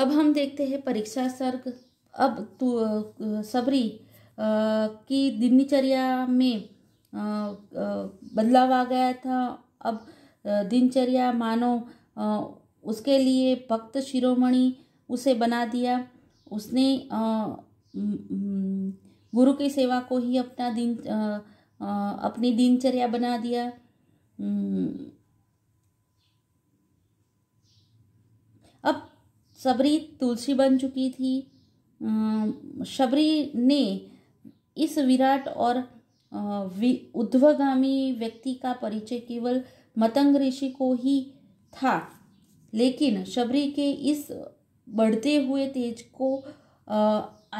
अब हम देखते हैं परीक्षा सर्ग अब तो सबरी की दिनचर्या में बदलाव आ गया था अब दिनचर्या मानो उसके लिए भक्त शिरोमणि उसे बना दिया उसने गुरु की सेवा को ही अपना दिन अपनी दिनचर्या बना दिया सबरी तुलसी बन चुकी थी शबरी ने इस विराट और उद्वगामी व्यक्ति का परिचय केवल मतंग ऋषि को ही था लेकिन शबरी के इस बढ़ते हुए तेज को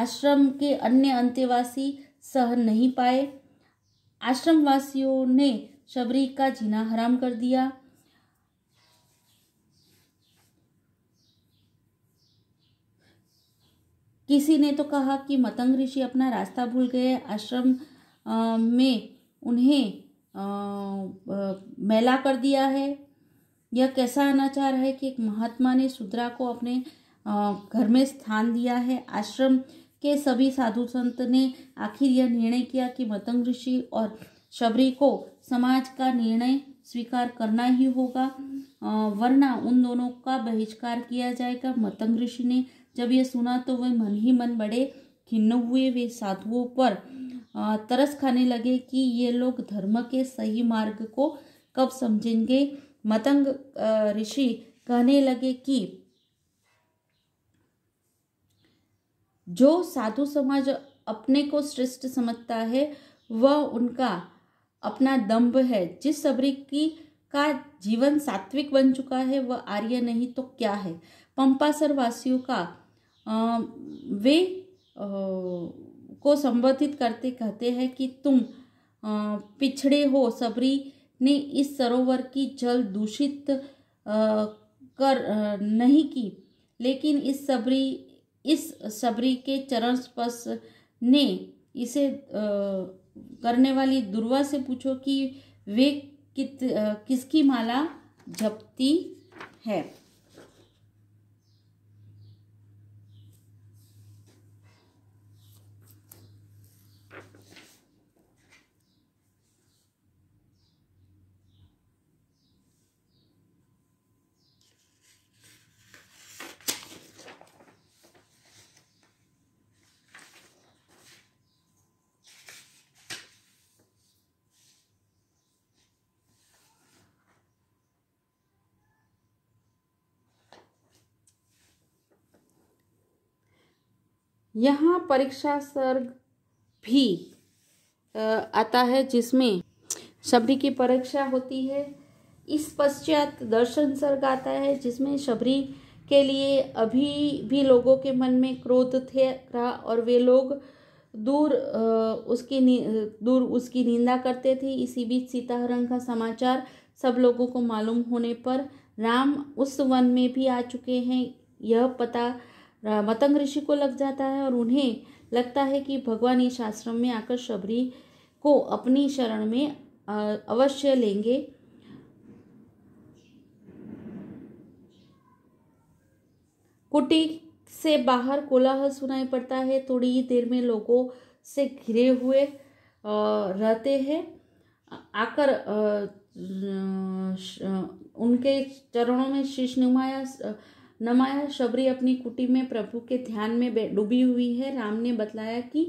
आश्रम के अन्य अंत्यवासी सह नहीं पाए आश्रमवासियों ने शबरी का जीना हराम कर दिया किसी ने तो कहा कि मतंग ऋषि अपना रास्ता भूल गए आश्रम में उन्हें मैला कर दिया है यह कैसा अनाचार है कि एक महात्मा ने सुद्रा को अपने घर में स्थान दिया है आश्रम के सभी साधु संत ने आखिर यह निर्णय किया कि मतंग ऋषि और शबरी को समाज का निर्णय स्वीकार करना ही होगा हम्म। वरना उन दोनों का बहिष्कार किया जाएगा मतंग ऋषि ने जब यह सुना तो वह मन ही मन बड़े खिन्न हुए वे साधुओं पर तरस खाने लगे कि ये लोग धर्म के सही मार्ग को कब समझेंगे मतंग ऋषि कहने लगे कि जो साधु समाज अपने को श्रेष्ठ समझता है वह उनका अपना दम्भ है जिस सबरी की का जीवन सात्विक बन चुका है वह आर्य नहीं तो क्या है पंपासर वासियों का आ, वे आ, को संबोधित करते कहते हैं कि तुम आ, पिछड़े हो सबरी ने इस सरोवर की जल दूषित कर नहीं की लेकिन इस सबरी इस सबरी के चरण स्पर्श ने इसे करने वाली दुर्वा से पूछो कि वे कित किसकी माला जपती है यहाँ परीक्षा सर्ग भी आता है जिसमें शबरी की परीक्षा होती है इस पश्चात दर्शन सर्ग आता है जिसमें शबरी के लिए अभी भी लोगों के मन में क्रोध थे रहा और वे लोग दूर उसकी दूर उसकी निंदा करते थे इसी बीच सीताहरण का समाचार सब लोगों को मालूम होने पर राम उस वन में भी आ चुके हैं यह पता मतंग ऋषि को लग जाता है और उन्हें लगता है कि भगवान इस आश्रम में आकर शबरी को अपनी शरण में अवश्य लेंगे कुटी से बाहर कोलाहल सुनाई पड़ता है थोड़ी ही देर में लोगों से घिरे हुए रहते हैं आकर उनके चरणों में शीश नुमाया नमाया शबरी अपनी कुटी में प्रभु के ध्यान में डूबी हुई है राम ने बतलाया कि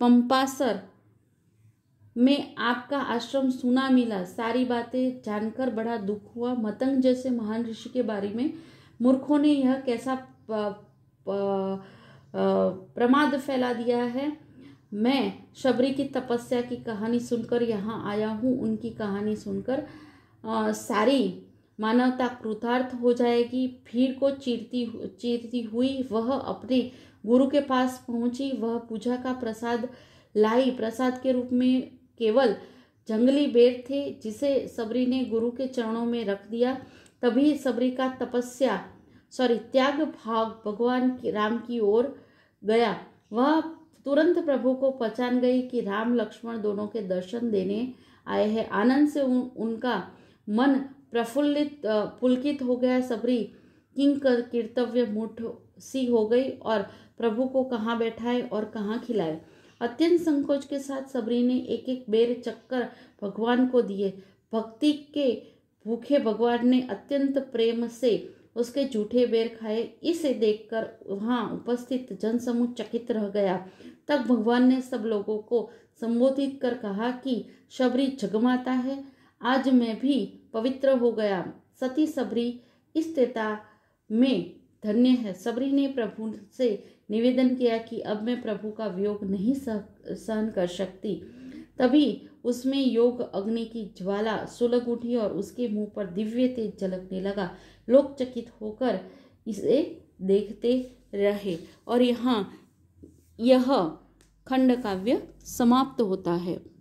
पंपासर में आपका आश्रम सुना मिला सारी बातें जानकर बड़ा दुख हुआ मतंग जैसे महान ऋषि के बारे में मूर्खों ने यह कैसा प, प, प्रमाद फैला दिया है मैं शबरी की तपस्या की कहानी सुनकर यहाँ आया हूँ उनकी कहानी सुनकर आ, सारी मानवता कृतार्थ हो जाएगी भीड़ को चीरती चीरती हुई वह अपने गुरु के पास पहुंची वह पूजा का प्रसाद लाई प्रसाद के रूप में केवल जंगली बेर थे जिसे सबरी ने गुरु के चरणों में रख दिया तभी सबरी का तपस्या सॉरी त्याग भाग भगवान की राम की ओर गया वह तुरंत प्रभु को पहचान गई कि राम लक्ष्मण दोनों के दर्शन देने आए हैं आनंद से उन, उनका मन प्रफुल्लित पुलकित हो गया सबरी किंग कर्तव्य मुठ सी हो गई और प्रभु को कहाँ बैठाए और कहाँ खिलाए अत्यंत संकोच के साथ सबरी ने एक एक बेर चक्कर भगवान को दिए भक्ति के भूखे भगवान ने अत्यंत प्रेम से उसके झूठे बेर खाए इसे देखकर वहाँ उपस्थित जनसमूह चकित रह गया तब भगवान ने सब लोगों को संबोधित कर कहा कि शबरी जगमाता है आज मैं भी पवित्र हो गया सती सबरी इस में धन्य है सबरी ने प्रभु से निवेदन किया कि अब मैं प्रभु का वियोग नहीं सह सहन कर सकती तभी उसमें योग अग्नि की ज्वाला सुलग उठी और उसके मुंह पर दिव्य तेज झलकने लगा लोग चकित होकर इसे देखते रहे और यहाँ यह खंड काव्य समाप्त होता है